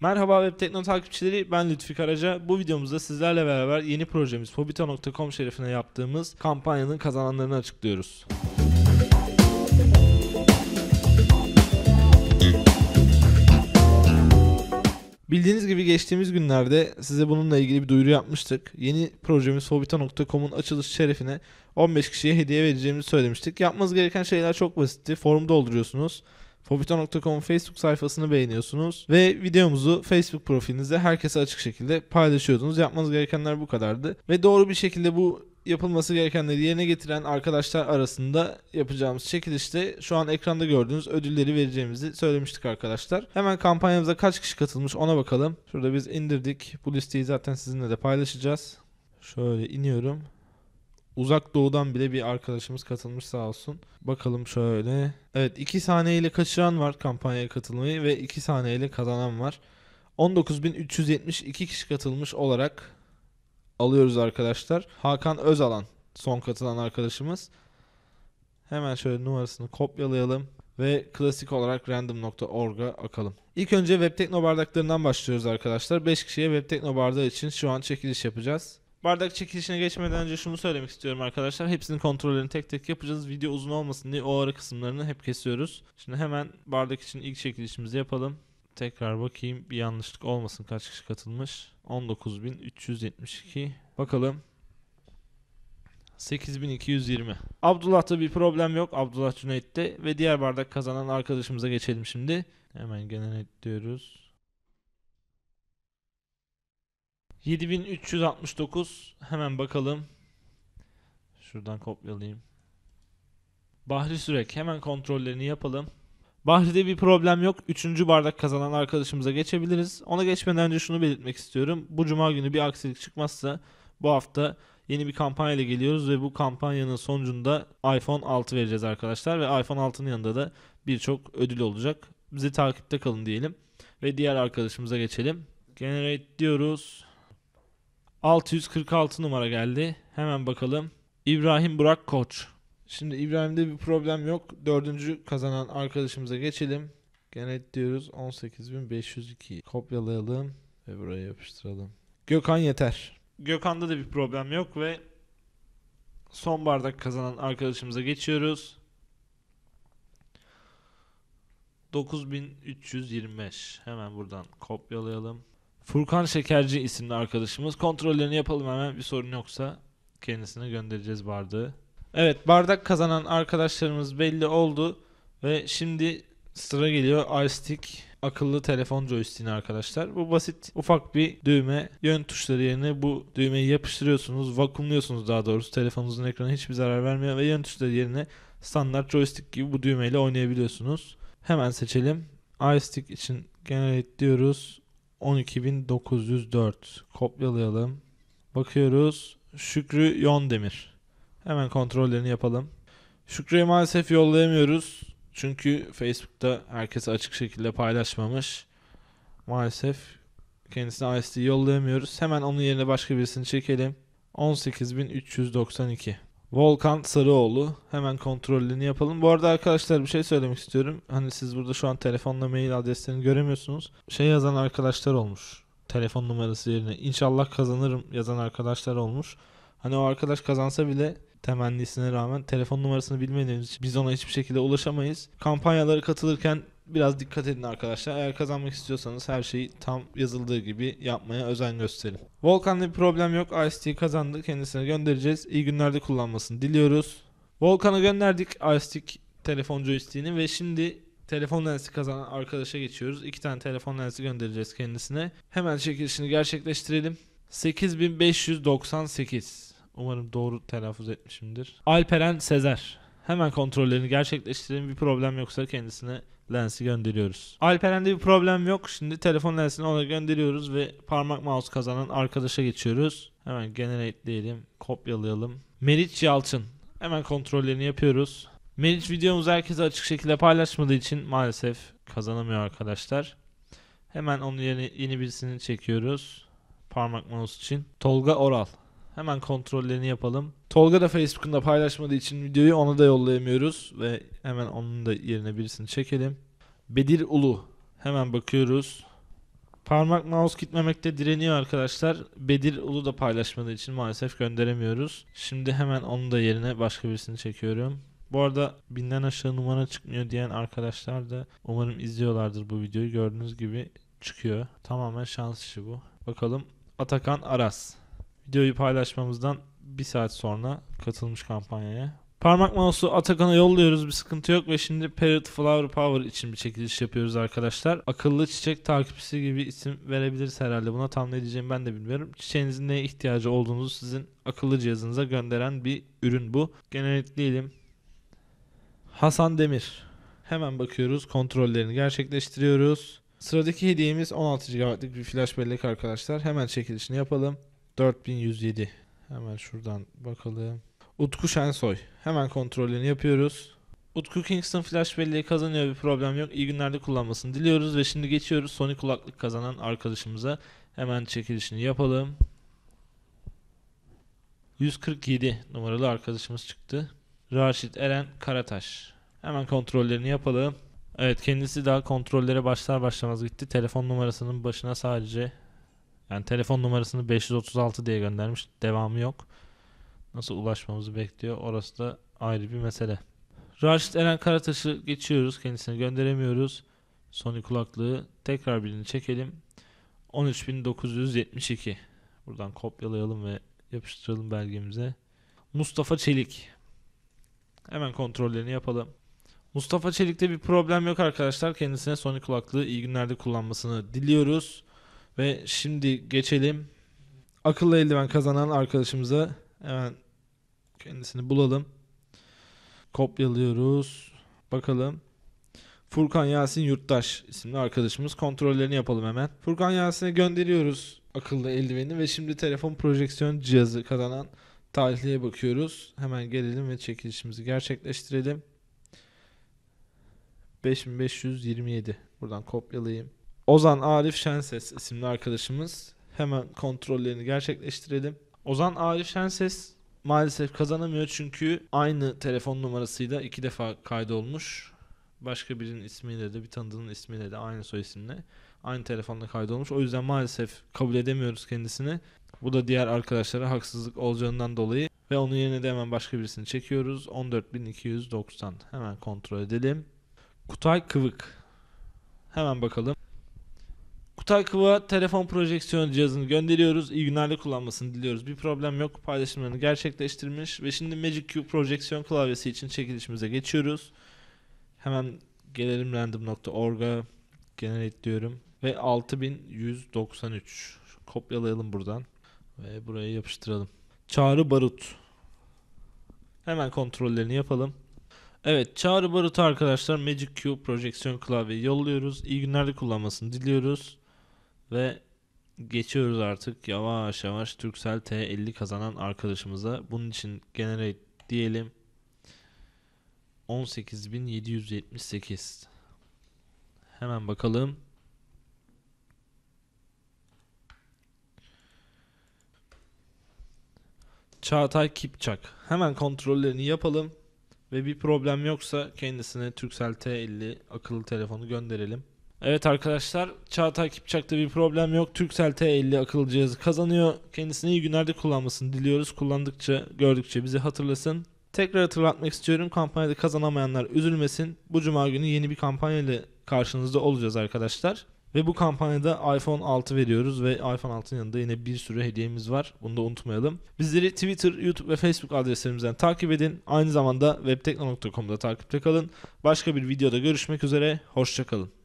Merhaba Web Tekno takipçileri ben Lütfi Karaca. Bu videomuzda sizlerle beraber yeni projemiz Fobita.com şerefine yaptığımız kampanyanın kazananlarını açıklıyoruz. Bildiğiniz gibi geçtiğimiz günlerde size bununla ilgili bir duyuru yapmıştık. Yeni projemiz Hobita.com'un açılış şerefine 15 kişiye hediye vereceğimizi söylemiştik. Yapmanız gereken şeyler çok basitti. Formu dolduruyorsunuz. Fobito.com Facebook sayfasını beğeniyorsunuz ve videomuzu Facebook profilinizde herkese açık şekilde paylaşıyordunuz. Yapmanız gerekenler bu kadardı ve doğru bir şekilde bu yapılması gerekenleri yerine getiren arkadaşlar arasında yapacağımız çekilişte şu an ekranda gördüğünüz ödülleri vereceğimizi söylemiştik arkadaşlar. Hemen kampanyamıza kaç kişi katılmış ona bakalım. Şurada biz indirdik. Bu listeyi zaten sizinle de paylaşacağız. Şöyle iniyorum uzak doğudan bile bir arkadaşımız katılmış sağ olsun. Bakalım şöyle. Evet 2 saniyeyle kaçıran var kampanyaya katılmayı ve 2 saniyeyle kazanan var. 19.372 kişi katılmış olarak alıyoruz arkadaşlar. Hakan Özalan son katılan arkadaşımız. Hemen şöyle numarasını kopyalayalım ve klasik olarak random.org'a akalım. İlk önce Web Tekno bardaklarından başlıyoruz arkadaşlar. 5 kişiye Web Tekno bardağı için şu an çekiliş yapacağız. Bardak çekilişine geçmeden önce şunu söylemek istiyorum arkadaşlar. Hepsinin kontrollerini tek tek yapacağız. Video uzun olmasın diye o ara kısımlarını hep kesiyoruz. Şimdi hemen bardak için ilk çekilişimizi yapalım. Tekrar bakayım bir yanlışlık olmasın kaç kişi katılmış. 19.372 bakalım. 8220. Abdullah'ta bir problem yok. Abdullah Cüneyt'te ve diğer bardak kazanan arkadaşımıza geçelim şimdi. Hemen genel diyoruz. 7369 hemen bakalım. Şuradan kopyalayayım. Bahri Sürek hemen kontrollerini yapalım. Bahri'de bir problem yok. Üçüncü bardak kazanan arkadaşımıza geçebiliriz. Ona geçmeden önce şunu belirtmek istiyorum. Bu cuma günü bir aksilik çıkmazsa bu hafta yeni bir kampanya ile geliyoruz ve bu kampanyanın sonucunda iPhone 6 vereceğiz arkadaşlar ve iPhone 6'nın yanında da birçok ödül olacak. Bizi takipte kalın diyelim ve diğer arkadaşımıza geçelim. Generate diyoruz. 646 numara geldi. Hemen bakalım. İbrahim Burak Koç. Şimdi İbrahim'de bir problem yok. Dördüncü kazanan arkadaşımıza geçelim. Genet diyoruz 18502. Kopyalayalım ve buraya yapıştıralım. Gökhan yeter. Gökhan'da da bir problem yok ve son bardak kazanan arkadaşımıza geçiyoruz. 9325. Hemen buradan kopyalayalım Furkan Şekerci isimli arkadaşımız. Kontrollerini yapalım hemen bir sorun yoksa kendisine göndereceğiz bardağı. Evet bardak kazanan arkadaşlarımız belli oldu. Ve şimdi sıra geliyor iStick akıllı telefon joystick'ini arkadaşlar. Bu basit ufak bir düğme. Yön tuşları yerine bu düğmeyi yapıştırıyorsunuz. Vakumluyorsunuz daha doğrusu. Telefonunuzun ekranı hiçbir zarar vermiyor ve yön tuşları yerine standart joystick gibi bu düğmeyle oynayabiliyorsunuz. Hemen seçelim. iStick için generate diyoruz. 12904 kopyalayalım. Bakıyoruz Şükrü Yondemir. Hemen kontrollerini yapalım. Şükrü'yü maalesef yollayamıyoruz. Çünkü Facebook'ta herkes açık şekilde paylaşmamış. Maalesef kendisine ISD'yi yollayamıyoruz. Hemen onun yerine başka birisini çekelim. 18392 Volkan Sarıoğlu. Hemen kontrolünü yapalım. Bu arada arkadaşlar bir şey söylemek istiyorum. Hani siz burada şu an telefonla mail adreslerini göremiyorsunuz. Şey yazan arkadaşlar olmuş. Telefon numarası yerine inşallah kazanırım yazan arkadaşlar olmuş. Hani o arkadaş kazansa bile temennisine rağmen telefon numarasını bilmediğimiz için biz ona hiçbir şekilde ulaşamayız. Kampanyalara katılırken biraz dikkat edin arkadaşlar. Eğer kazanmak istiyorsanız her şeyi tam yazıldığı gibi yapmaya özen gösterin. Volkan'da bir problem yok. IST'yi kazandı. Kendisine göndereceğiz. İyi günlerde kullanmasını diliyoruz. Volkan'a gönderdik IST telefon joystick'ini ve şimdi telefon lensi kazanan arkadaşa geçiyoruz. İki tane telefon lensi göndereceğiz kendisine. Hemen çekilişini gerçekleştirelim. 8598. Umarım doğru telaffuz etmişimdir. Alperen Sezer hemen kontrollerini gerçekleştirelim. Bir problem yoksa kendisine lensi gönderiyoruz. Alperen'de bir problem yok. Şimdi telefon lensini ona gönderiyoruz ve parmak mouse kazanan arkadaşa geçiyoruz. Hemen generate diyelim, kopyalayalım. Meriç Yalçın. Hemen kontrollerini yapıyoruz. Meriç videomuzu herkese açık şekilde paylaşmadığı için maalesef kazanamıyor arkadaşlar. Hemen onun yerine yeni birisini çekiyoruz. Parmak mouse için. Tolga Oral. Hemen kontrollerini yapalım. Tolga da Facebook'unda paylaşmadığı için videoyu ona da yollayamıyoruz. Ve hemen onun da yerine birisini çekelim. Bedir Ulu. Hemen bakıyoruz. Parmak mouse gitmemekte direniyor arkadaşlar. Bedir Ulu da paylaşmadığı için maalesef gönderemiyoruz. Şimdi hemen onun da yerine başka birisini çekiyorum. Bu arada binden aşağı numara çıkmıyor diyen arkadaşlar da umarım izliyorlardır bu videoyu. Gördüğünüz gibi çıkıyor. Tamamen şans işi bu. Bakalım Atakan Aras videoyu paylaşmamızdan bir saat sonra katılmış kampanyaya. Parmak mouse'u Atakan'a yolluyoruz bir sıkıntı yok ve şimdi Parrot Flower Power için bir çekiliş yapıyoruz arkadaşlar. Akıllı çiçek takipçisi gibi isim verebiliriz herhalde buna tam ne diyeceğimi ben de bilmiyorum. Çiçeğinizin neye ihtiyacı olduğunuzu sizin akıllı cihazınıza gönderen bir ürün bu. Genel ekleyelim. Hasan Demir. Hemen bakıyoruz kontrollerini gerçekleştiriyoruz. Sıradaki hediyemiz 16 GB'lık bir flash bellek arkadaşlar. Hemen çekilişini yapalım. 4107. Hemen şuradan bakalım. Utku Şensoy. Hemen kontrolünü yapıyoruz. Utku Kingston flash belleği kazanıyor bir problem yok. İyi günlerde kullanmasını diliyoruz ve şimdi geçiyoruz Sony kulaklık kazanan arkadaşımıza. Hemen çekilişini yapalım. 147 numaralı arkadaşımız çıktı. Raşit Eren Karataş. Hemen kontrollerini yapalım. Evet kendisi daha kontrollere başlar başlamaz gitti. Telefon numarasının başına sadece yani telefon numarasını 536 diye göndermiş. Devamı yok. Nasıl ulaşmamızı bekliyor. Orası da ayrı bir mesele. Raşit Eren Karataş'ı geçiyoruz. Kendisini gönderemiyoruz. Sony kulaklığı tekrar birini çekelim. 13.972. Buradan kopyalayalım ve yapıştıralım belgemize. Mustafa Çelik. Hemen kontrollerini yapalım. Mustafa Çelik'te bir problem yok arkadaşlar. Kendisine Sony kulaklığı iyi günlerde kullanmasını diliyoruz. Ve şimdi geçelim akıllı eldiven kazanan arkadaşımıza hemen kendisini bulalım. Kopyalıyoruz. Bakalım. Furkan Yasin Yurttaş isimli arkadaşımız. Kontrollerini yapalım hemen. Furkan Yasin'e gönderiyoruz akıllı eldiveni ve şimdi telefon projeksiyon cihazı kazanan tarihliğe bakıyoruz. Hemen gelelim ve çekilişimizi gerçekleştirelim. 5527. Buradan kopyalayayım. Ozan Arif Şenses isimli arkadaşımız. Hemen kontrollerini gerçekleştirelim. Ozan Arif Şenses maalesef kazanamıyor çünkü aynı telefon numarasıyla iki defa kaydolmuş. Başka birinin ismiyle de bir tanıdığının ismiyle de aynı soy isimle aynı telefonla kaydolmuş. O yüzden maalesef kabul edemiyoruz kendisini. Bu da diğer arkadaşlara haksızlık olacağından dolayı ve onun yerine de hemen başka birisini çekiyoruz. 14.290 hemen kontrol edelim. Kutay Kıvık. Hemen bakalım. Takva telefon projeksiyon cihazını gönderiyoruz. İyi günlerle kullanmasını diliyoruz. Bir problem yok. Paylaşımlarını gerçekleştirmiş. Ve şimdi Magic Cube projeksiyon klavyesi için çekilişimize geçiyoruz. Hemen gelelim random.org'a generate diyorum. Ve 6193. Kopyalayalım buradan. Ve buraya yapıştıralım. Çağrı barut. Hemen kontrollerini yapalım. Evet çağrı barut arkadaşlar Magic Cube projeksiyon klavyeyi yolluyoruz. İyi günlerle kullanmasını diliyoruz. Ve geçiyoruz artık yavaş yavaş Turkcell T50 kazanan arkadaşımıza. Bunun için generate diyelim. 18.778 Hemen bakalım. Çağatay Kipçak. Hemen kontrollerini yapalım ve bir problem yoksa kendisine Turkcell T50 akıllı telefonu gönderelim. Evet arkadaşlar Çağatay Kipçak'ta bir problem yok. Turkcell T50 akıllı cihazı kazanıyor. Kendisini iyi günlerde kullanmasını diliyoruz. Kullandıkça gördükçe bizi hatırlasın. Tekrar hatırlatmak istiyorum kampanyada kazanamayanlar üzülmesin. Bu cuma günü yeni bir kampanya ile karşınızda olacağız arkadaşlar. Ve bu kampanyada iPhone 6 veriyoruz ve iPhone 6'nın yanında yine bir sürü hediyemiz var. Bunu da unutmayalım. Bizleri Twitter, YouTube ve Facebook adreslerimizden takip edin. Aynı zamanda webtekno.com'da takipte kalın. Başka bir videoda görüşmek üzere. Hoşçakalın.